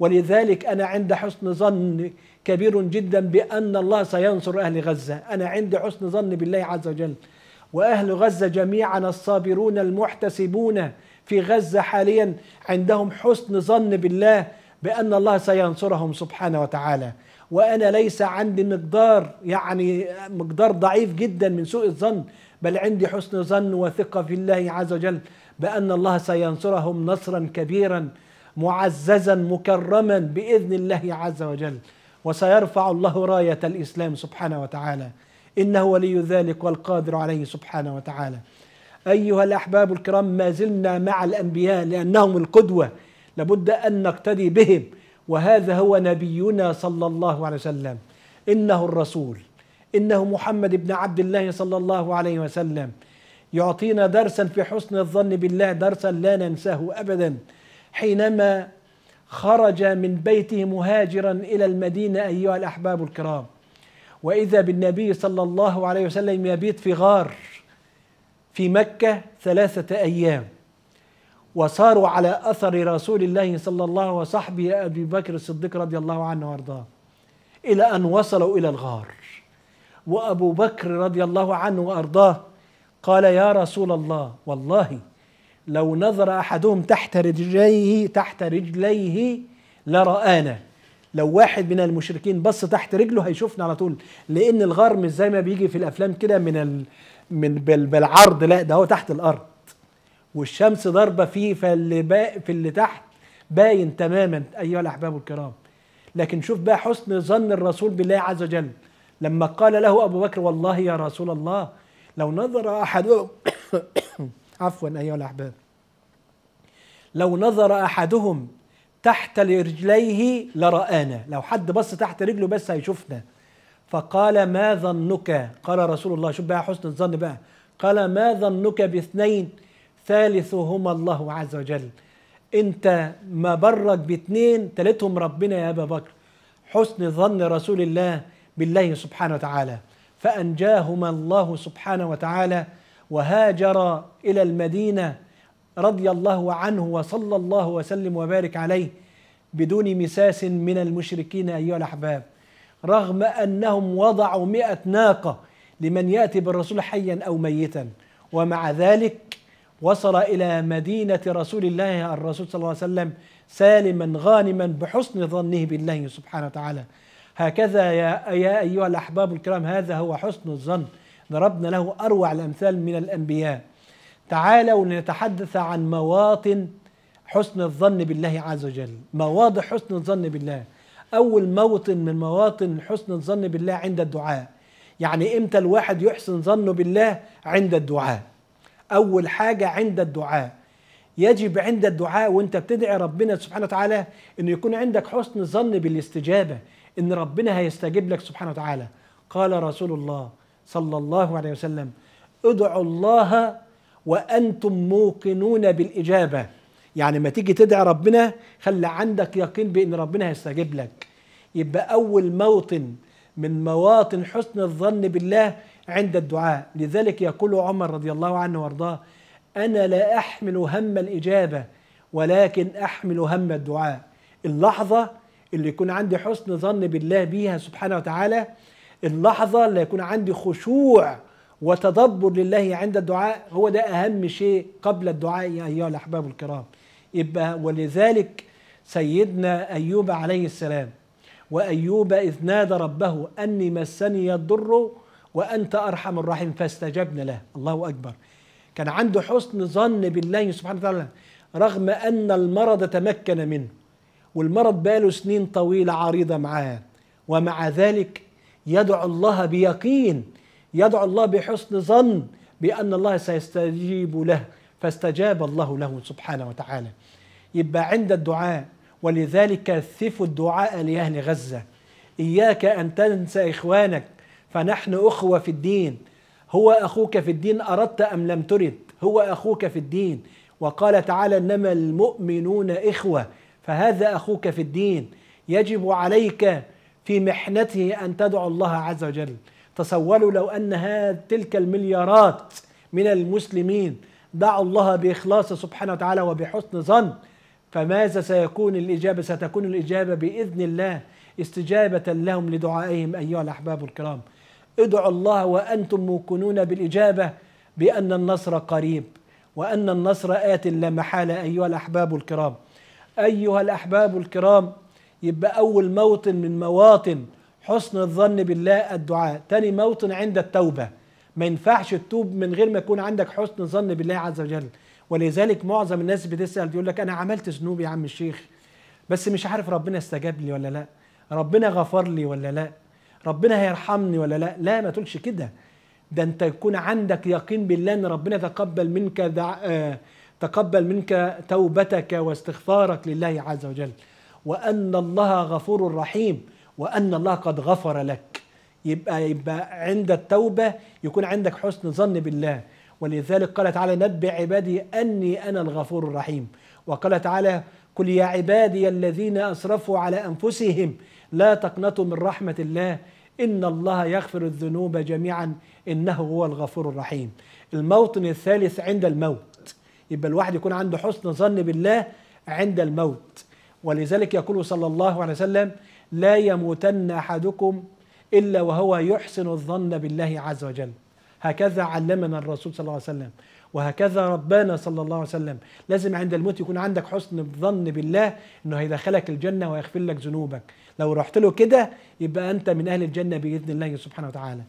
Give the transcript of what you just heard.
ولذلك أنا عند حسن ظن كبير جدا بأن الله سينصر أهل غزة أنا عندي حسن ظن بالله عز وجل وأهل غزة جميعا الصابرون المحتسبون في غزة حاليا عندهم حسن ظن بالله بأن الله سينصرهم سبحانه وتعالى وأنا ليس عندي مقدار يعني مقدار ضعيف جدا من سوء الظن بل عندي حسن ظن وثقة في الله عز وجل بأن الله سينصرهم نصرا كبيرا معززا مكرما باذن الله عز وجل وسيرفع الله رايه الاسلام سبحانه وتعالى انه ولي ذلك والقادر عليه سبحانه وتعالى ايها الاحباب الكرام ما زلنا مع الانبياء لانهم القدوه لابد ان نقتدي بهم وهذا هو نبينا صلى الله عليه وسلم انه الرسول انه محمد بن عبد الله صلى الله عليه وسلم يعطينا درسا في حسن الظن بالله درسا لا ننساه ابدا حينما خرج من بيته مهاجرا الى المدينه ايها الاحباب الكرام واذا بالنبي صلى الله عليه وسلم يبيت في غار في مكه ثلاثه ايام وصاروا على اثر رسول الله صلى الله وصحبه ابي بكر الصديق رضي الله عنه وارضاه الى ان وصلوا الى الغار وابو بكر رضي الله عنه وارضاه قال يا رسول الله والله لو نظر أحدهم تحت رجليه تحت رجليه لرآنا لو واحد من المشركين بص تحت رجله هيشوفنا على طول لأن الغار مش زي ما بيجي في الأفلام كده من ال... من بالعرض لا ده هو تحت الأرض والشمس ضاربة فيه فاللي با... في اللي تحت باين تماما أيها الأحباب الكرام لكن شوف بقى حسن ظن الرسول بالله عز وجل لما قال له أبو بكر والله يا رسول الله لو نظر أحدهم عفوا أيها الأحباب لو نظر أحدهم تحت رجليه لرآنا لو حد بص تحت رجله بس هيشوفنا فقال ما ظنك قال رسول الله شوف بقى حسن الظن بقى قال ما ظنك باثنين ثالثهما الله عز وجل انت ما برك باثنين ثالثهم ربنا يا ابا بكر حسن ظن رسول الله بالله سبحانه وتعالى فانجاهما الله سبحانه وتعالى وهاجر إلى المدينة رضي الله عنه وصلى الله وسلم وبارك عليه بدون مساس من المشركين أيها الأحباب رغم أنهم وضعوا مئة ناقة لمن يأتي بالرسول حيا أو ميتا ومع ذلك وصل إلى مدينة رسول الله الرسول صلى الله عليه وسلم سالما غانما بحسن ظنه بالله سبحانه وتعالى هكذا يا, يا أيها الأحباب الكرام هذا هو حسن الظن ضربنا له أروع الأمثال من الأنبياء تعالوا لنتحدث عن مواطن حسن الظن بالله عز وجل مواضع حسن الظن بالله أول موطن من مواطن حسن الظن بالله عند الدعاء يعني إمتى الواحد يحسن ظنه بالله عند الدعاء أول حاجة عند الدعاء يجب عند الدعاء وانت بتدعي ربنا سبحانه وتعالى انه يكون عندك حسن ظن بالاستجابه ان ربنا هيستجيب لك سبحانه وتعالى قال رسول الله صلى الله عليه وسلم ادعوا الله وانتم موقنون بالاجابه يعني ما تيجي تدعي ربنا خلي عندك يقين بان ربنا هيستجيب لك يبقى اول موطن من مواطن حسن الظن بالله عند الدعاء لذلك يقول عمر رضي الله عنه وارضاه انا لا احمل هم الاجابه ولكن احمل هم الدعاء اللحظه اللي يكون عندي حسن ظن بالله بيها سبحانه وتعالى اللحظة اللي يكون عندي خشوع وتدبر لله عند الدعاء هو ده أهم شيء قبل الدعاء يا أيها الأحباب الكرام يبقى ولذلك سيدنا أيوب عليه السلام وأيوب إذ نادى ربه أني مسني الضر وأنت أرحم الرحيم فاستجبنا له الله أكبر كان عنده حسن ظن بالله سبحانه وتعالى رغم أن المرض تمكن منه والمرض بقاله سنين طويلة عريضة معاه ومع ذلك يدعو الله بيقين يدعو الله بحسن ظن بأن الله سيستجيب له فاستجاب الله له سبحانه وتعالى يبقى عند الدعاء ولذلك كثفوا الدعاء لأهل غزة إياك أن تنسى إخوانك فنحن أخوة في الدين هو أخوك في الدين أردت أم لم ترد هو أخوك في الدين وقال تعالى إنما المؤمنون إخوة فهذا أخوك في الدين يجب عليك في محنته أن تدعو الله عز وجل تصوروا لو أن تلك المليارات من المسلمين دعوا الله بإخلاص سبحانه وتعالى وبحسن ظن فماذا سيكون الإجابة ستكون الإجابة بإذن الله استجابة لهم لدعائهم أيها الأحباب الكرام ادعوا الله وأنتم موقنون بالإجابة بأن النصر قريب وأن النصر آت لا محالة أيها الأحباب الكرام أيها الأحباب الكرام يبقى أول موطن من مواطن حسن الظن بالله الدعاء تاني موطن عند التوبة ما ينفعش تتوب من غير ما يكون عندك حسن ظن بالله عز وجل ولذلك معظم الناس بتسأل يقول لك أنا عملت ذنوب يا عم الشيخ بس مش عارف ربنا استجاب لي ولا لا ربنا غفر لي ولا لا ربنا هيرحمني ولا لا لا ما تقولش كده ده انت يكون عندك يقين بالله ان ربنا تقبل منك دع... آه... تقبل منك توبتك واستغفارك لله عز وجل وأن الله غفور رحيم وأن الله قد غفر لك يبقى يبقى عند التوبة يكون عندك حسن ظن بالله ولذلك قال تعالى نبئ عبادي أني أنا الغفور الرحيم وقال تعالى قل يا عبادي الذين أسرفوا على أنفسهم لا تقنطوا من رحمة الله إن الله يغفر الذنوب جميعا إنه هو الغفور الرحيم الموطن الثالث عند الموت يبقى الواحد يكون عنده حسن ظن بالله عند الموت ولذلك يقول صلى الله عليه وسلم لا يموتن أحدكم إلا وهو يحسن الظن بالله عز وجل هكذا علمنا الرسول صلى الله عليه وسلم وهكذا ربنا صلى الله عليه وسلم لازم عند الموت يكون عندك حسن الظن بالله انه هيدخلك الجنه ويغفر لك ذنوبك لو رحت له كده يبقى انت من اهل الجنه باذن الله سبحانه وتعالى